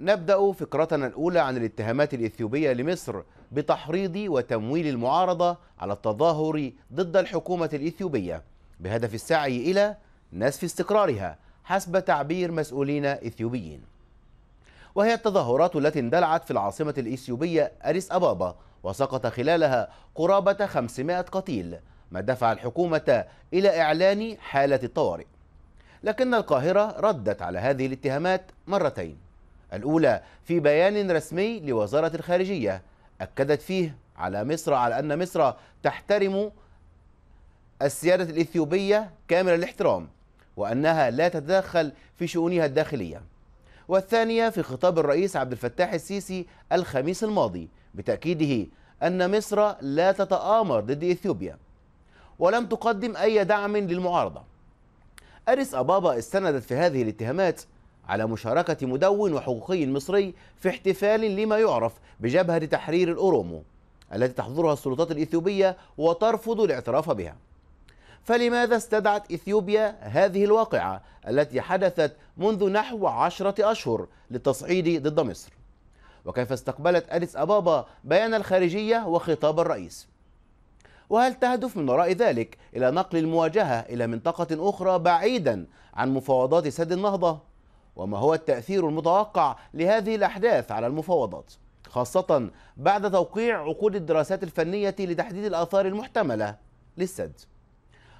نبدأ فقرتنا الأولى عن الاتهامات الإثيوبية لمصر بتحريض وتمويل المعارضة على التظاهر ضد الحكومة الإثيوبية بهدف السعي إلى نسف استقرارها حسب تعبير مسؤولين إثيوبيين وهي التظاهرات التي اندلعت في العاصمة الإثيوبية أريس أبابا وسقط خلالها قرابة 500 قتيل ما دفع الحكومة إلى إعلان حالة الطوارئ لكن القاهرة ردت على هذه الاتهامات مرتين الأولى في بيان رسمي لوزارة الخارجية أكدت فيه على مصر على أن مصر تحترم السيادة الإثيوبية كامل الاحترام وأنها لا تتدخل في شؤونها الداخلية والثانية في خطاب الرئيس عبد الفتاح السيسي الخميس الماضي بتأكيده أن مصر لا تتآمر ضد إثيوبيا ولم تقدم أي دعم للمعارضة أريس أبابا استندت في هذه الاتهامات على مشاركة مدون وحقوقي مصري في احتفال لما يعرف بجبهة تحرير الأورومو التي تحضرها السلطات الإثيوبية وترفض الاعتراف بها فلماذا استدعت إثيوبيا هذه الواقعة التي حدثت منذ نحو عشرة أشهر للتصعيد ضد مصر وكيف استقبلت أديس أبابا بيان الخارجية وخطاب الرئيس وهل تهدف من وراء ذلك إلى نقل المواجهة إلى منطقة أخرى بعيدا عن مفاوضات سد النهضة؟ وما هو التأثير المتوقع لهذه الأحداث على المفاوضات خاصة بعد توقيع عقود الدراسات الفنية لتحديد الآثار المحتملة للسد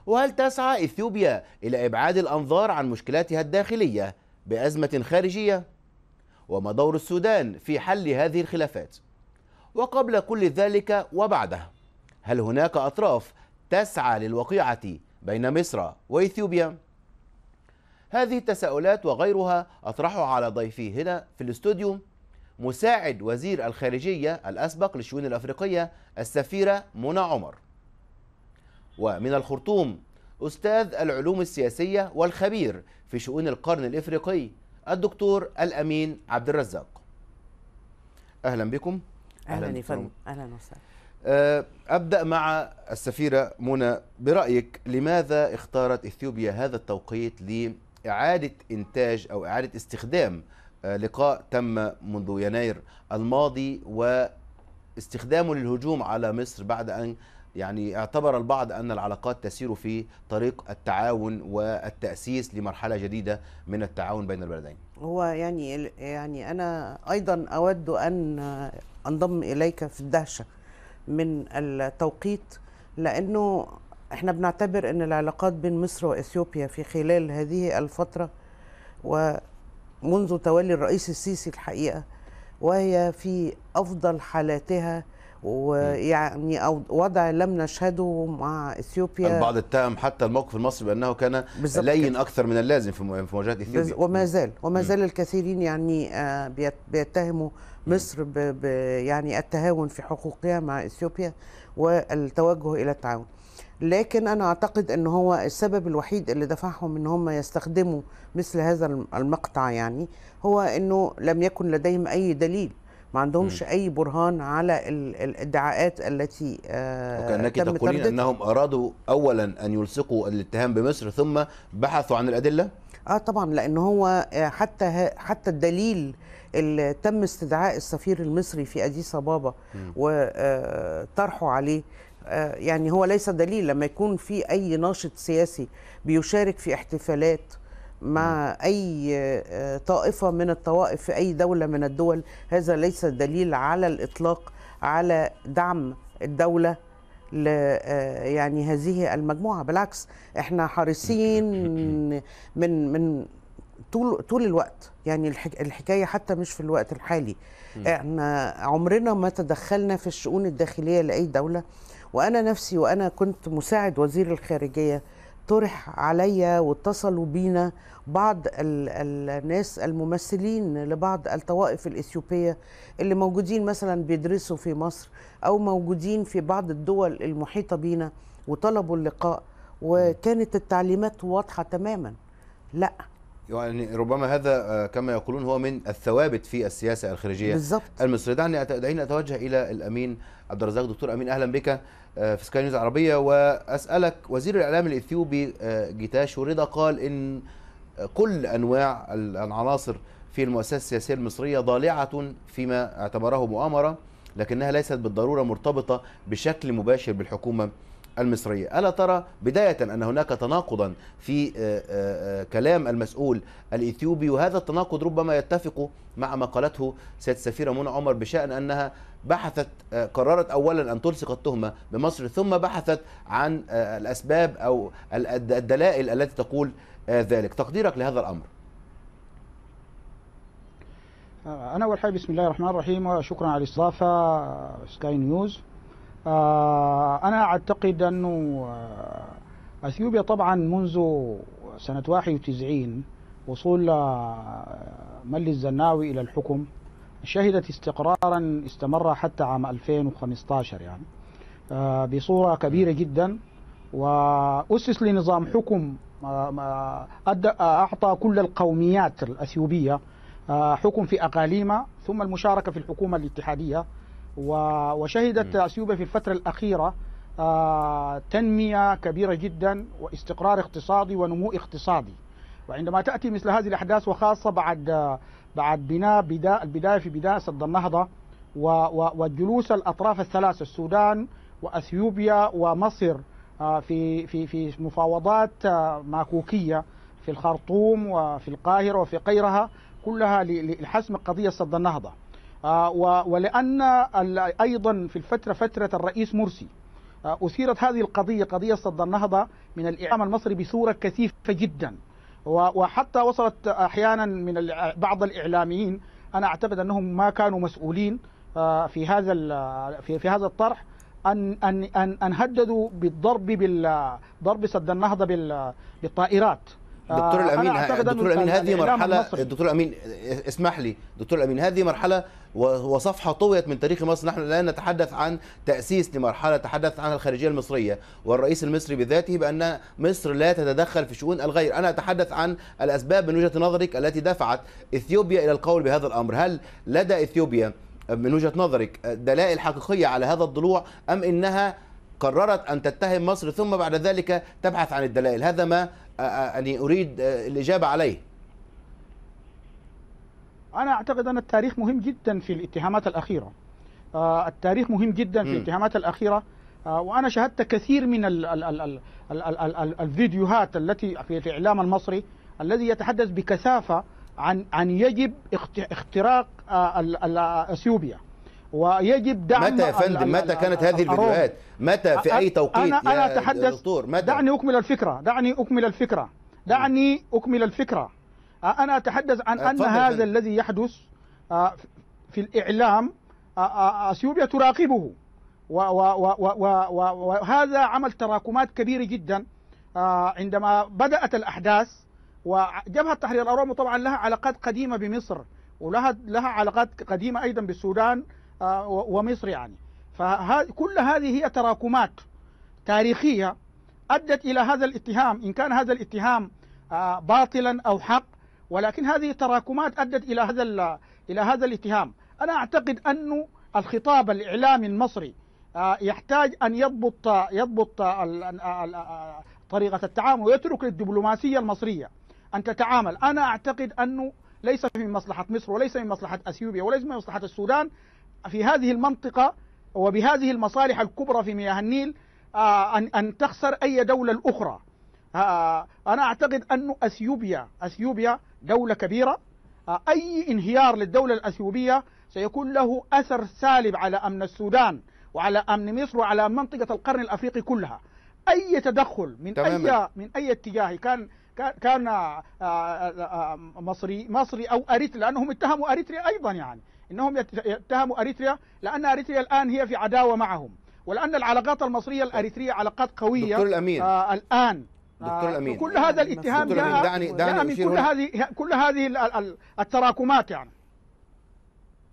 وهل تسعى إثيوبيا إلى إبعاد الأنظار عن مشكلاتها الداخلية بأزمة خارجية؟ وما دور السودان في حل هذه الخلافات؟ وقبل كل ذلك وبعده هل هناك أطراف تسعى للوقيعة بين مصر وإثيوبيا؟ هذه التساؤلات وغيرها أطرحها على ضيفي هنا في الاستوديو مساعد وزير الخارجية الأسبق للشؤون الأفريقية السفيرة منى عمر ومن الخرطوم أستاذ العلوم السياسية والخبير في شؤون القرن الإفريقي الدكتور الأمين عبد الرزاق أهلا بكم أهلا فندم أهلا وسهلا آه، أبدأ مع السفيرة منى برأيك لماذا اختارت إثيوبيا هذا التوقيت إعادة إنتاج أو إعادة استخدام آه، لقاء تم منذ يناير الماضي واستخدامه للهجوم على مصر بعد أن يعني اعتبر البعض أن العلاقات تسير في طريق التعاون والتأسيس لمرحلة جديدة من التعاون بين البلدين هو يعني يعني أنا أيضا أود أن أنضم إليك في الدهشة من التوقيت لأنه احنا بنعتبر ان العلاقات بين مصر واثيوبيا في خلال هذه الفتره ومنذ تولي الرئيس السيسي الحقيقه وهي في افضل حالاتها ويعني وضع لم نشهده مع اثيوبيا البعض اتهم حتى الموقف المصري بانه كان لين كده. اكثر من اللازم في مواجهه اثيوبيا وما زال وما زال الكثيرين يعني آه، بيتهموا مصر ب يعني التهاون في حقوقها مع اثيوبيا والتوجه الى التعاون لكن انا اعتقد ان هو السبب الوحيد اللي دفعهم ان هم يستخدموا مثل هذا المقطع يعني هو انه لم يكن لديهم اي دليل ما عندهمش م. اي برهان على الادعاءات التي آه، وكانك تقولين ترددها. انهم ارادوا اولا ان يلصقوا الاتهام بمصر ثم بحثوا عن الادله اه طبعا لان هو آه، حتى حتى الدليل اللي تم استدعاء السفير المصري في اديس ابابا وطرحه آه، عليه آه، يعني هو ليس دليل لما يكون في اي ناشط سياسي بيشارك في احتفالات مع اي آه، طائفه من الطوائف في اي دوله من الدول هذا ليس دليل على الاطلاق على دعم الدوله ل آه، يعني هذه المجموعه بالعكس احنا حريصين من من طول طول الوقت يعني الحكايه حتى مش في الوقت الحالي احنا عمرنا ما تدخلنا في الشؤون الداخليه لاي دوله وأنا نفسي وأنا كنت مساعد وزير الخارجية طرح عليا واتصلوا بينا بعض الناس الممثلين لبعض الطوائف الإثيوبية اللي موجودين مثلا بيدرسوا في مصر أو موجودين في بعض الدول المحيطة بينا وطلبوا اللقاء وكانت التعليمات واضحة تماما لا يعني ربما هذا آه، كما يقولون هو من الثوابت في السياسه الخارجيه بالزبط. المصريه دعني دعيني اتوجه الى الامين عبد الرزاق دكتور امين اهلا بك آه، في سكاي نيوز العربيه واسالك وزير الاعلام الاثيوبي آه، جيتاش ورضا قال ان كل انواع العناصر في المؤسسه السياسيه المصريه ضالعه فيما اعتبره مؤامره لكنها ليست بالضروره مرتبطه بشكل مباشر بالحكومه المصرية ألا ترى بداية أن هناك تناقضا في آه، آه، آه، كلام المسؤول الإثيوبي وهذا التناقض ربما يتفق مع ما قالته سيد السفيرة منى عمر بشأن أنها بحثت قررت أولا أن تلصق التهمة بمصر ثم بحثت عن الأسباب أو الدلائل التي تقول ذلك تقديرك لهذا الأمر أنا أول حاجة بسم الله الرحمن الرحيم وشكرا على الاستضافة سكاي نيوز آه، أنا أعتقد أنه آه، أثيوبيا طبعا منذ سنة 91 وصول ملي آه، الزناوي إلى الحكم شهدت استقرارا استمر حتى عام 2015 يعني بصورة كبيرة جدا وأسس لنظام حكم أعطى كل القوميات الأثيوبية حكم في أقاليمها ثم المشاركة في الحكومة الاتحادية وشهدت اثيوبيا في الفتره الاخيره آه، تنميه كبيره جدا واستقرار اقتصادي ونمو اقتصادي وعندما تاتي مثل هذه الاحداث وخاصه بعد بعد بناء بدايه البدايه في بدايه سد النهضه والجلوس الاطراف الثلاثه السودان واثيوبيا ومصر آه، في في في مفاوضات آه، ماكوكيه في الخرطوم وفي القاهره وفي قيرها كلها لحسم قضيه سد النهضه آه، ولأن أيضا في الفترة فترة الرئيس مرسي آه، أثيرت هذه القضية قضية صد النهضة من الإعلام المصري بصورة كثيفة جدا وحتى وصلت أحيانا من بعض الإعلاميين أنا أعتقد أنهم ما كانوا مسؤولين آه، في هذا في هذا الطرح أن أن أن هددوا بالضرب بالضرب سد النهضة بالطائرات آه، دكتور الامين يعني نعم، دكتور الامين هذه مرحله دكتور امين اسمح لي دكتور امين هذه مرحله وصفحه طويت من تاريخ مصر نحن لا نتحدث عن تاسيس لمرحله تحدث عنها الخارجيه المصريه والرئيس المصري بذاته بان مصر لا تتدخل في شؤون الغير انا اتحدث عن الاسباب من وجهه نظرك التي دفعت اثيوبيا الى القول بهذا الامر هل لدى اثيوبيا من وجهه نظرك دلائل حقيقيه على هذا الضلوع ام انها قررت ان تتهم مصر ثم بعد ذلك تبحث عن الدلائل هذا ما يعني أريد الإجابة عليه أنا أعتقد أن التاريخ مهم جدا في الاتهامات الأخيرة التاريخ مهم جدا في الاتهامات الأخيرة وأنا شاهدت كثير من الفيديوهات التي في الإعلام المصري الذي يتحدث بكثافة عن عن يجب اختراق اثيوبيا ويجب دعم متى يا فندم متى كانت هذه الفيديوهات متى في اي توقيت أنا أنا يا أتحدث دكتور متى دعني اكمل الفكره دعني اكمل الفكره دعني اكمل الفكره انا اتحدث عن ان هذا الذي يحدث في الاعلام اثيوبيا تراقبه وهذا عمل تراكمات كبيره جدا عندما بدات الاحداث وجبهه تحرير الاورومو طبعا لها علاقات قديمه بمصر ولها لها علاقات قديمه ايضا بالسودان آه، ومصر يعني فكل هذه هي تراكمات تاريخية أدت إلى هذا الاتهام إن كان هذا الاتهام آه، باطلا أو حق ولكن هذه تراكمات أدت إلى هذا إلى هذا الاتهام أنا أعتقد أن الخطاب الإعلامي المصري آه، يحتاج أن يضبط يضبط طريقة التعامل ويترك للدبلوماسية المصرية أن تتعامل أنا أعتقد أنه ليس من مصلحة مصر وليس من مصلحة أثيوبيا وليس من مصلحة السودان في هذه المنطقة وبهذه المصالح الكبرى في مياه النيل آه، أن أن تخسر أي دولة أخرى آه، أنا أعتقد أن أثيوبيا أثيوبيا دولة كبيرة آه، أي انهيار للدولة الأثيوبية سيكون له أثر سالب على أمن السودان وعلى أمن مصر وعلى منطقة القرن الأفريقي كلها أي تدخل من تماما. أي من أي اتجاه كان كان مصري مصري أو أريتري لأنهم اتهموا أريتريا أيضا يعني انهم يتهموا اريتريا لان اريتريا الان هي في عداوه معهم ولان العلاقات المصريه الاريتريه علاقات قويه دكتور الامين آه الان دكتور الامين آه كل هذا الاتهام جاء دعني دعني من كل هذه كل هذه التراكمات يعني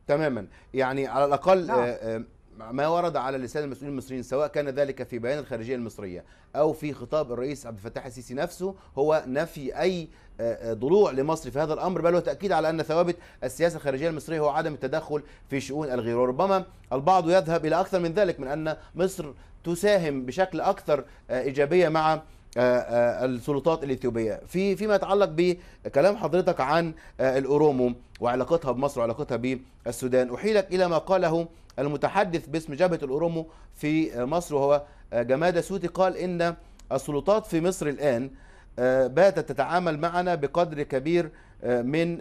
تماما يعني على الاقل نعم. آه، آه، ما ورد على لسان المسؤولين المصريين سواء كان ذلك في بيان الخارجيه المصريه او في خطاب الرئيس عبد الفتاح السيسي نفسه هو نفي اي آه، آه، ضلوع لمصر في هذا الامر بل هو تاكيد على ان ثوابت السياسه الخارجيه المصريه هو عدم التدخل في شؤون الغير وربما البعض يذهب الى اكثر من ذلك من ان مصر تساهم بشكل اكثر آه، ايجابيه مع آه، آه، السلطات الاثيوبيه في فيما يتعلق بكلام حضرتك عن آه، الاورومو وعلاقتها بمصر وعلاقتها بالسودان احيلك الى ما قاله المتحدث باسم جبهه الاورومو في مصر وهو جماده سوتي قال ان السلطات في مصر الان باتت تتعامل معنا بقدر كبير من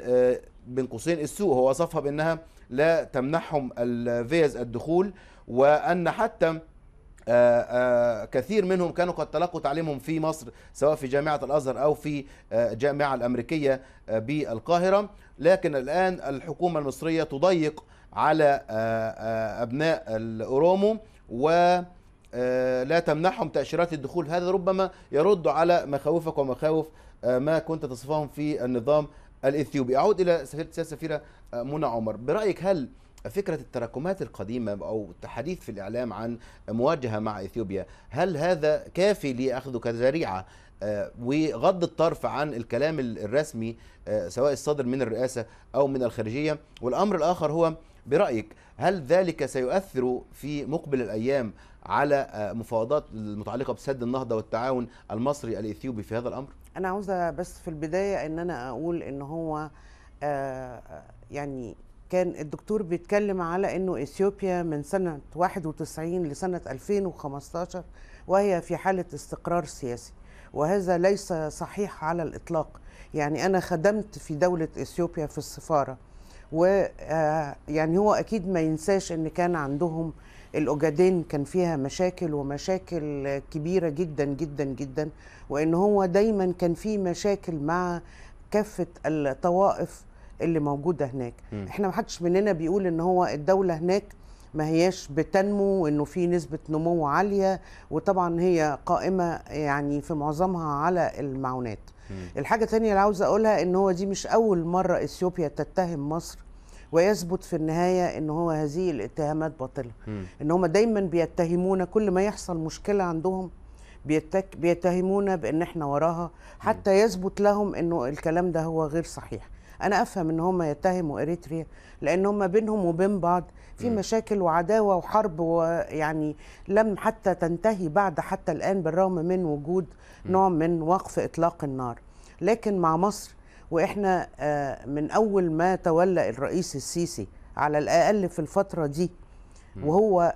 بين قوسين السوء هو وصفها بانها لا تمنحهم الفيز الدخول وان حتى آه، آه، كثير منهم كانوا قد تلقوا تعليمهم في مصر سواء في جامعة الأزهر أو في آه، جامعة الأمريكية بالقاهرة لكن الآن الحكومة المصرية تضيق على أبناء الأورومو و لا تمنحهم تأشيرات الدخول هذا ربما يرد على مخاوفك ومخاوف ما كنت تصفهم في النظام الإثيوبي أعود إلى سفيرة منى عمر برأيك هل فكرة التراكمات القديمة أو التحديث في الإعلام عن مواجهة مع إثيوبيا هل هذا كافي لأخذه كذريعة آه، وغض الطرف عن الكلام الرسمي آه، سواء الصادر من الرئاسة أو من الخارجية والأمر الآخر هو برأيك هل ذلك سيؤثر في مقبل الأيام على آه، مفاوضات المتعلقة بسد النهضة والتعاون المصري الإثيوبي في هذا الأمر؟ أنا عاوزة بس في البداية أن أنا أقول أن هو يعني كان الدكتور بيتكلم على انه اثيوبيا من سنه 91 لسنه 2015 وهي في حاله استقرار سياسي وهذا ليس صحيح على الاطلاق يعني انا خدمت في دوله اثيوبيا في السفاره و آه، يعني هو اكيد ما ينساش ان كان عندهم الاوجادين كان فيها مشاكل ومشاكل كبيره جدا جدا جدا وان هو دايما كان في مشاكل مع كافه الطوائف اللي موجوده هناك م. احنا ما حدش مننا بيقول ان هو الدوله هناك ما هياش بتنمو وانه في نسبه نمو عاليه وطبعا هي قائمه يعني في معظمها على المعونات م. الحاجه الثانيه اللي عاوز اقولها ان هو دي مش اول مره اثيوبيا تتهم مصر ويثبت في النهايه ان هو هذه الاتهامات باطله م. ان هم دايما بيتهمونا كل ما يحصل مشكله عندهم بيتك بيتهمونا بان احنا وراها حتى يثبت لهم انه الكلام ده هو غير صحيح انا افهم ان هم يتهموا اريتريا لان هم بينهم وبين بعض في مشاكل وعداوه وحرب ويعني لم حتى تنتهي بعد حتى الان بالرغم من وجود نوع من وقف اطلاق النار لكن مع مصر واحنا آه، من اول ما تولى الرئيس السيسي على الاقل في الفتره دي وهو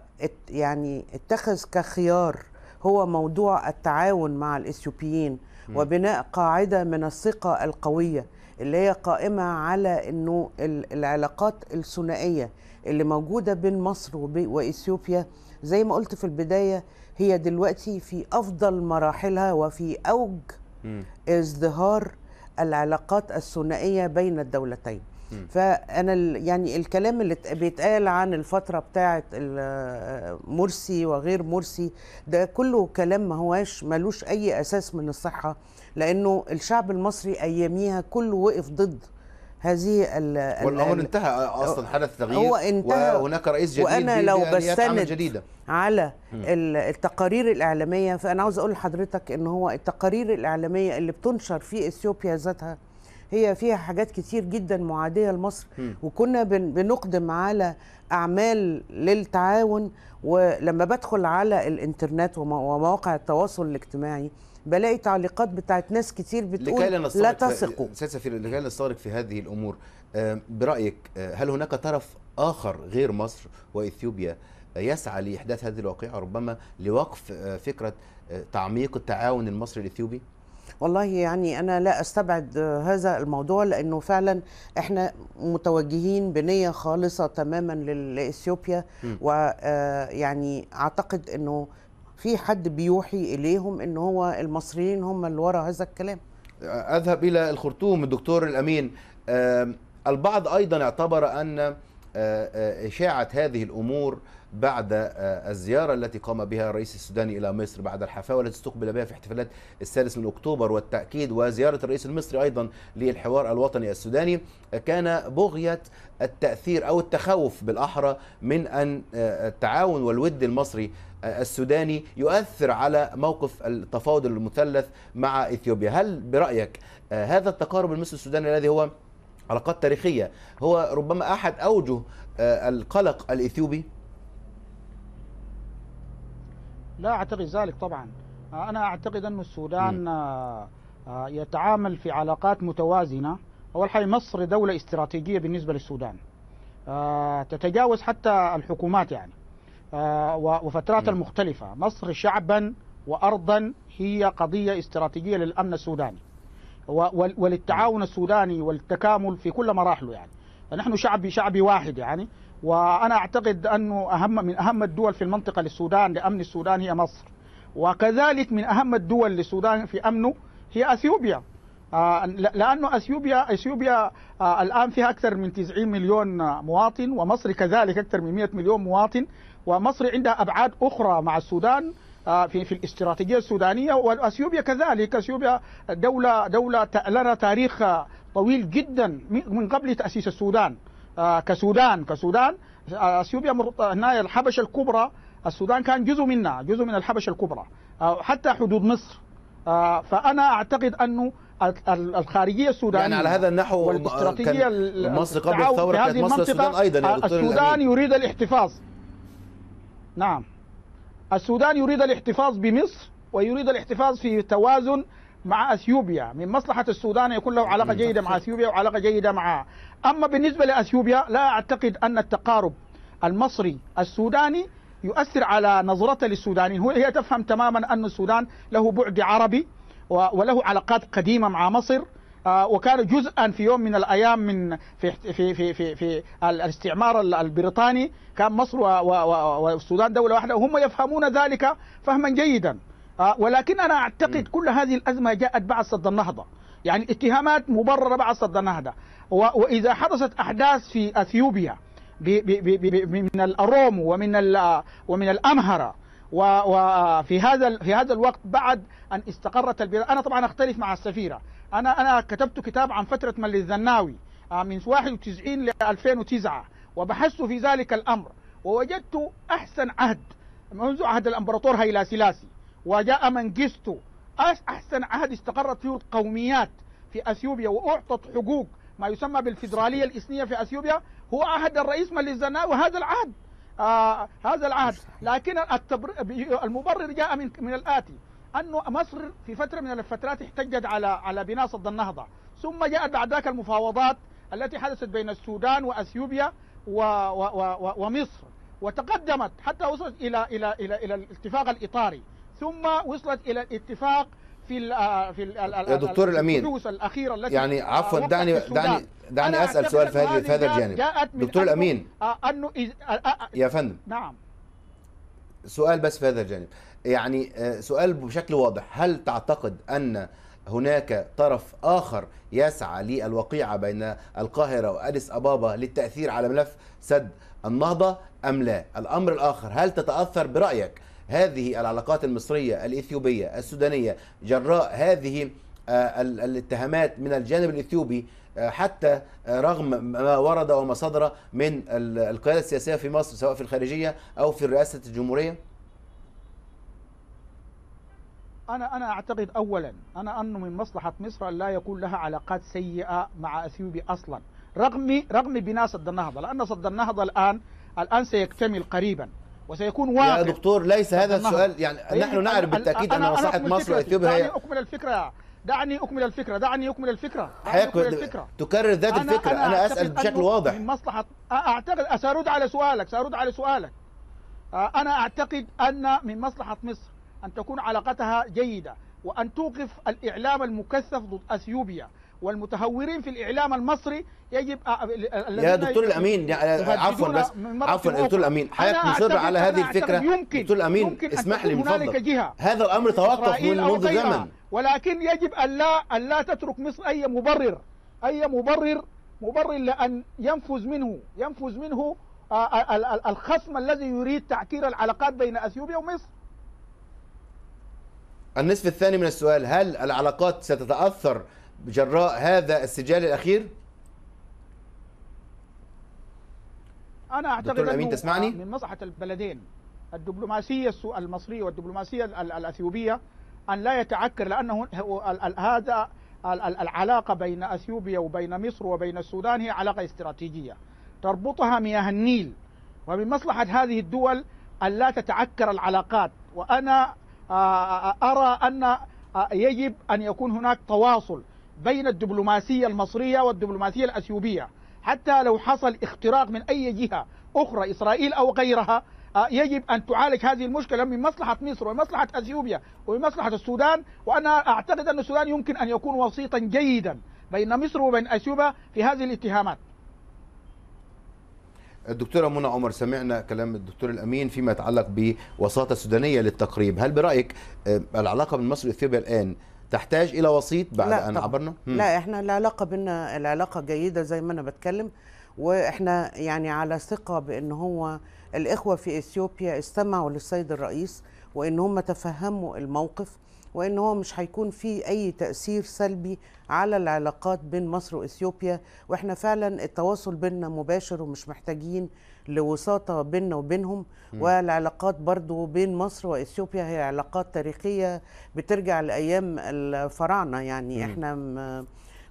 يعني اتخذ كخيار هو موضوع التعاون مع الاثيوبيين وبناء قاعده من الثقه القويه اللي هي قائمه على انه العلاقات الثنائيه اللي موجوده بين مصر واثيوبيا زي ما قلت في البدايه هي دلوقتي في افضل مراحلها وفي اوج ازدهار العلاقات الثنائيه بين الدولتين فانا يعني الكلام اللي بيتقال عن الفتره بتاعه مرسي وغير مرسي ده كله كلام ما هواش ملوش اي اساس من الصحه لانه الشعب المصري اياميها كله وقف ضد هذه ال والامر انتهى اصلا حدث تغيير هو انتهى وهناك رئيس جديد وانا لو يعني بستند جديدة. على التقارير الاعلاميه فانا عاوز اقول لحضرتك ان هو التقارير الاعلاميه اللي بتنشر في اثيوبيا ذاتها هي فيها حاجات كتير جدا معاديه لمصر وكنا بنقدم على اعمال للتعاون ولما بدخل على الانترنت ومواقع التواصل الاجتماعي بلاقي تعليقات بتاعت ناس كتير بتقول لا تثقوا سيد سفير لكي نستغرق في هذه الامور آه، برايك آه، هل هناك طرف اخر غير مصر واثيوبيا آه، يسعى لاحداث هذه الواقعه ربما لوقف فكره تعميق التعاون المصري الاثيوبي والله يعني انا لا استبعد هذا الموضوع لانه فعلا احنا متوجهين بنيه خالصه تماما لاثيوبيا ويعني آه، اعتقد انه في حد بيوحي اليهم ان هو المصريين هم اللي ورا هذا الكلام اذهب الى الخرطوم الدكتور الامين البعض ايضا اعتبر ان إشاعة آه، آه، هذه الأمور بعد آه، الزيارة التي قام بها الرئيس السوداني إلى مصر بعد الحفاوة التي استقبل بها في احتفالات السادس من أكتوبر والتأكيد وزيارة الرئيس المصري أيضا للحوار الوطني السوداني كان بغية التأثير أو التخوف بالأحرى من أن التعاون والود المصري السوداني يؤثر على موقف التفاوض المثلث مع إثيوبيا هل برأيك هذا التقارب المصري السوداني الذي هو علاقات تاريخيه هو ربما احد اوجه آه، القلق الاثيوبي لا اعتقد ذلك طبعا آه، انا اعتقد ان السودان آه، يتعامل في علاقات متوازنه اول حاجه مصر دوله استراتيجيه بالنسبه للسودان تتجاوز حتى الحكومات يعني وفترات المختلفه مصر شعبا وارضا هي قضيه استراتيجيه للامن السوداني وللتعاون السوداني والتكامل في كل مراحله يعني فنحن شعب شعبي واحد يعني وانا اعتقد انه اهم من اهم الدول في المنطقه للسودان لامن السودان هي مصر وكذلك من اهم الدول للسودان في امنه هي اثيوبيا آه، لانه اثيوبيا اثيوبيا آه، الان فيها اكثر من 90 مليون مواطن ومصر كذلك اكثر من 100 مليون مواطن ومصر عندها ابعاد اخرى مع السودان آه، في في الاستراتيجيه السودانيه واثيوبيا كذلك اثيوبيا دوله دوله لها تاريخ طويل جدا من قبل تاسيس السودان آه، كسودان كسودان آه، اثيوبيا هنا الحبشه الكبرى السودان كان جزء منها جزء من الحبشه الكبرى حتى حدود مصر فانا اعتقد انه الخارجيه السودانيه يعني على هذا النحو والاستراتيجيه مصر قبل الثوره كانت مصر السودان ايضا السودان يريد الاحتفاظ نعم السودان يريد الاحتفاظ بمصر ويريد الاحتفاظ في توازن مع اثيوبيا من مصلحه السودان يكون له علاقه جيده مع اثيوبيا وعلاقه جيده مع اما بالنسبه لاثيوبيا لا اعتقد ان التقارب المصري السوداني يؤثر على نظرته للسودانيين هي تفهم تماما ان السودان له بعد عربي وله علاقات قديمه مع مصر آه، وكان جزءا في يوم من الايام من في في في في, في الاستعمار البريطاني كان مصر والسودان دوله واحده وهم يفهمون ذلك فهما جيدا آه، ولكن انا اعتقد كل هذه الازمه جاءت بعد صد النهضه يعني اتهامات مبرره بعد صد النهضه واذا حدثت احداث في اثيوبيا من الروم ومن ومن الامهره وفي آه، هذا في هذا الوقت بعد ان استقرت البلاد انا طبعا اختلف مع السفيره انا انا كتبت كتاب عن فتره آه، من الزناوي من 91 ل 2009 وبحثت في ذلك الامر ووجدت احسن عهد منذ عهد الامبراطور هيلا سلاسي وجاء منجستو احسن عهد استقرت فيه القوميات في اثيوبيا واعطت حقوق ما يسمى بالفدراليه الاثنيه في اثيوبيا هو عهد الرئيس من الزناوي هذا العهد آه هذا العهد لكن المبرر جاء من من الاتي انه مصر في فتره من الفترات احتجت على على بناء سد النهضه ثم جاءت بعد ذاك المفاوضات التي حدثت بين السودان واثيوبيا و و و ومصر وتقدمت حتى وصلت الى الى الى الى الاتفاق الاطاري ثم وصلت الى الاتفاق في ال آه، في ال يا دكتور الامين الاخيره التي يعني عفوا دعني دعني دعني اسال سؤال في هذا هذا الجانب جاءت من دكتور الامين آه، انه آه، يا فندم نعم سؤال بس في هذا الجانب يعني آه، سؤال بشكل واضح هل تعتقد أن هناك طرف آخر يسعى للوقيعة بين القاهرة وأديس أبابا للتأثير على ملف سد النهضة أم لا الأمر الآخر هل تتأثر برأيك هذه العلاقات المصرية الإثيوبية السودانية جراء هذه آه، الاتهامات من الجانب الإثيوبي آه، حتى رغم ما ورد وما صدر من القيادة السياسية في مصر سواء في الخارجية أو في رئاسة الجمهورية؟ أنا أنا أعتقد أولا أنا أنه من مصلحة مصر أن لا يكون لها علاقات سيئة مع أثيوبيا أصلا رغم رغم بناء سد النهضة لأن سد النهضة الآن الآن سيكتمل قريبا وسيكون واقع يا دكتور ليس هذا السؤال يعني إيه، نحن نعرف بالتأكيد أن مصلحة مصر وأثيوبيا هي دعني اكمل الفكره دعني اكمل الفكره دعني اكمل الفكره تكرر ذات أنا الفكره انا, أنا اسال بشكل واضح من مصلحه اعتقد سارد على سؤالك سارد على سؤالك انا اعتقد ان من مصلحه مصر أن تكون علاقتها جيدة وأن توقف الإعلام المكثف ضد أثيوبيا والمتهورين في الإعلام المصري يجب آه، يا دكتور الأمين آه، عفوا بس عفوا دكتور الأمين حضرتك مصر على هذه الفكرة يمكن دكتور الأمين اسمح لي من فضلك هذا الأمر توقف من منذ زمن ولكن يجب ان لا ان لا تترك مصر أي مبرر أي مبرر مبرر لأن ينفذ منه ينفذ منه آه، الخصم الذي يريد تعكير العلاقات بين أثيوبيا ومصر النصف الثاني من السؤال هل العلاقات ستتأثر جراء هذا السجال الأخير؟ أنا أعتقد دكتور أمين تسمعني؟ من مصلحة البلدين الدبلوماسية المصرية والدبلوماسية الأثيوبية أن لا يتعكر لأنه هذا العلاقة بين أثيوبيا وبين مصر وبين السودان هي علاقة استراتيجية تربطها مياه النيل ومن مصلحة هذه الدول أن لا تتعكر العلاقات وأنا آه، أرى أن آه، يجب أن يكون هناك تواصل بين الدبلوماسية المصرية والدبلوماسية الأثيوبية حتى لو حصل اختراق من أي جهة أخرى إسرائيل أو غيرها آه، يجب أن تعالج هذه المشكلة من مصلحة مصر ومصلحة أثيوبيا ومصلحة السودان وأنا أعتقد أن السودان يمكن أن يكون وسيطا جيدا بين مصر وبين أثيوبيا في هذه الاتهامات الدكتورة منى عمر سمعنا كلام الدكتور الأمين فيما يتعلق بوساطة سودانية للتقريب هل برأيك آه، العلاقة بين مصر وإثيوبيا الآن تحتاج إلى وسيط بعد لا أن طبعا. عبرنا؟ هم. لا إحنا العلاقة بينا العلاقة جيدة زي ما أنا بتكلم وإحنا يعني على ثقة بأن هو الإخوة في إثيوبيا استمعوا للسيد الرئيس وأن هم تفهموا الموقف وان هو مش هيكون في اي تاثير سلبي على العلاقات بين مصر واثيوبيا واحنا فعلا التواصل بيننا مباشر ومش محتاجين لوساطه بيننا وبينهم والعلاقات برضو بين مصر واثيوبيا هي علاقات تاريخيه بترجع لايام الفراعنه يعني م. احنا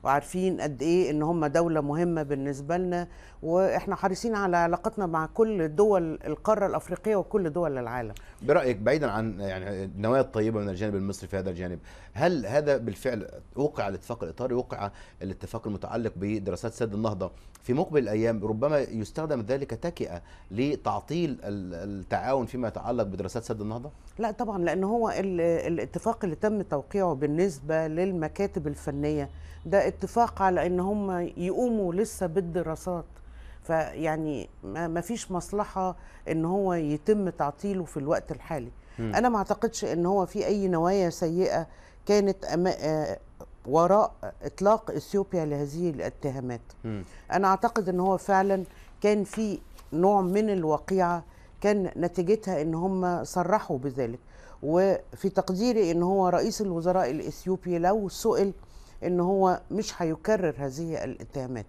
وعارفين قد ايه ان هم دوله مهمه بالنسبه لنا واحنا حريصين على علاقتنا مع كل دول القاره الافريقيه وكل دول العالم. برايك بعيدا عن يعني النوايا الطيبه من الجانب المصري في هذا الجانب، هل هذا بالفعل وقع الاتفاق الاطاري وقع الاتفاق المتعلق بدراسات سد النهضه في مقبل الايام ربما يستخدم ذلك تكئه لتعطيل التعاون فيما يتعلق بدراسات سد النهضه؟ لا طبعا لان هو الاتفاق اللي تم توقيعه بالنسبه للمكاتب الفنيه ده اتفاق على ان هم يقوموا لسه بالدراسات فيعني ما فيش مصلحه ان هو يتم تعطيله في الوقت الحالي م. انا ما اعتقدش ان هو في اي نوايا سيئه كانت أما آه، وراء اطلاق اثيوبيا لهذه الاتهامات م. انا اعتقد ان هو فعلا كان في نوع من الوقيعه كان نتيجتها ان هم صرحوا بذلك وفي تقديري ان هو رئيس الوزراء الاثيوبي لو سئل ان هو مش هيكرر هذه الاتهامات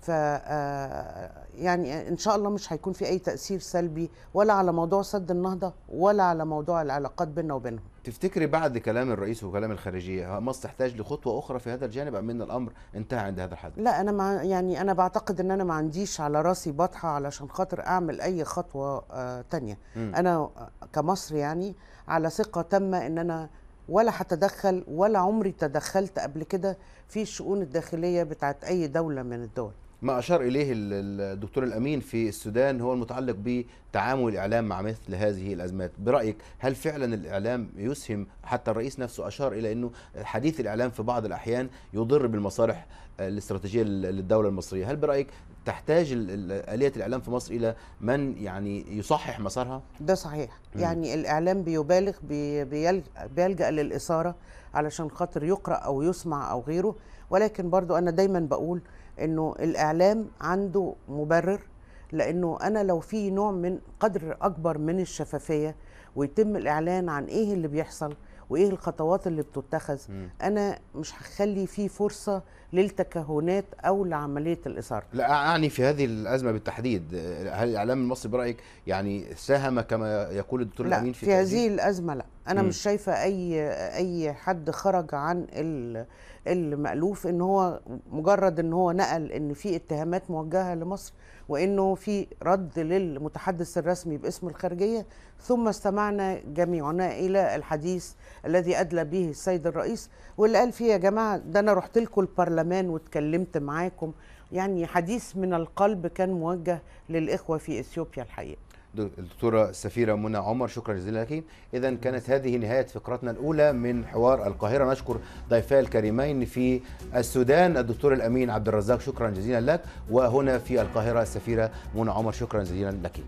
ف آه، يعني ان شاء الله مش هيكون في اي تاثير سلبي ولا على موضوع سد النهضه ولا على موضوع العلاقات بيننا وبينهم تفتكري بعد كلام الرئيس وكلام الخارجيه مصر تحتاج لخطوه اخرى في هذا الجانب ام ان الامر انتهى عند هذا الحد لا انا مع يعني انا بعتقد ان انا ما عنديش على راسي بطحه علشان خاطر اعمل اي خطوه آه تانية م. انا كمصر يعني على ثقه تامه ان انا ولا هتدخل ولا عمري تدخلت قبل كده في الشؤون الداخليه بتاعت اي دوله من الدول ما اشار اليه الدكتور الامين في السودان هو المتعلق بتعامل الاعلام مع مثل هذه الازمات برايك هل فعلا الاعلام يسهم حتى الرئيس نفسه اشار الى انه حديث الاعلام في بعض الاحيان يضر بالمصالح الاستراتيجيه للدوله المصريه هل برايك تحتاج آلية الإعلام في مصر إلى من يعني يصحح مسارها؟ ده صحيح م. يعني الإعلام بيبالغ بيلجأ, بيلجأ للإثارة علشان خاطر يقرأ أو يسمع أو غيره ولكن برضو أنا دايما بقول انه الاعلام عنده مبرر لانه انا لو في نوع من قدر اكبر من الشفافيه ويتم الاعلان عن ايه اللي بيحصل وايه الخطوات اللي بتتخذ انا مش هخلي في فرصه للتكهنات او لعمليه الاثاره. لا اعني في هذه الازمه بالتحديد هل الاعلام المصري برايك يعني ساهم كما يقول الدكتور لا الامين في, في هذه الازمه لا انا م. مش شايفه اي اي حد خرج عن المالوف ان هو مجرد ان هو نقل ان في اتهامات موجهه لمصر وانه في رد للمتحدث الرسمي باسم الخارجيه ثم استمعنا جميعنا الى الحديث الذي ادلى به السيد الرئيس واللي قال فيه يا جماعه ده انا رحت لكم البرلمان البرلمان واتكلمت معاكم يعني حديث من القلب كان موجه للإخوة في إثيوبيا الحقيقة الدكتورة السفيرة منى عمر شكرا جزيلا لك إذا كانت هذه نهاية فقرتنا الأولى من حوار القاهرة نشكر ضيفاء الكريمين في السودان الدكتور الأمين عبد الرزاق شكرا جزيلا لك وهنا في القاهرة السفيرة منى عمر شكرا جزيلا لك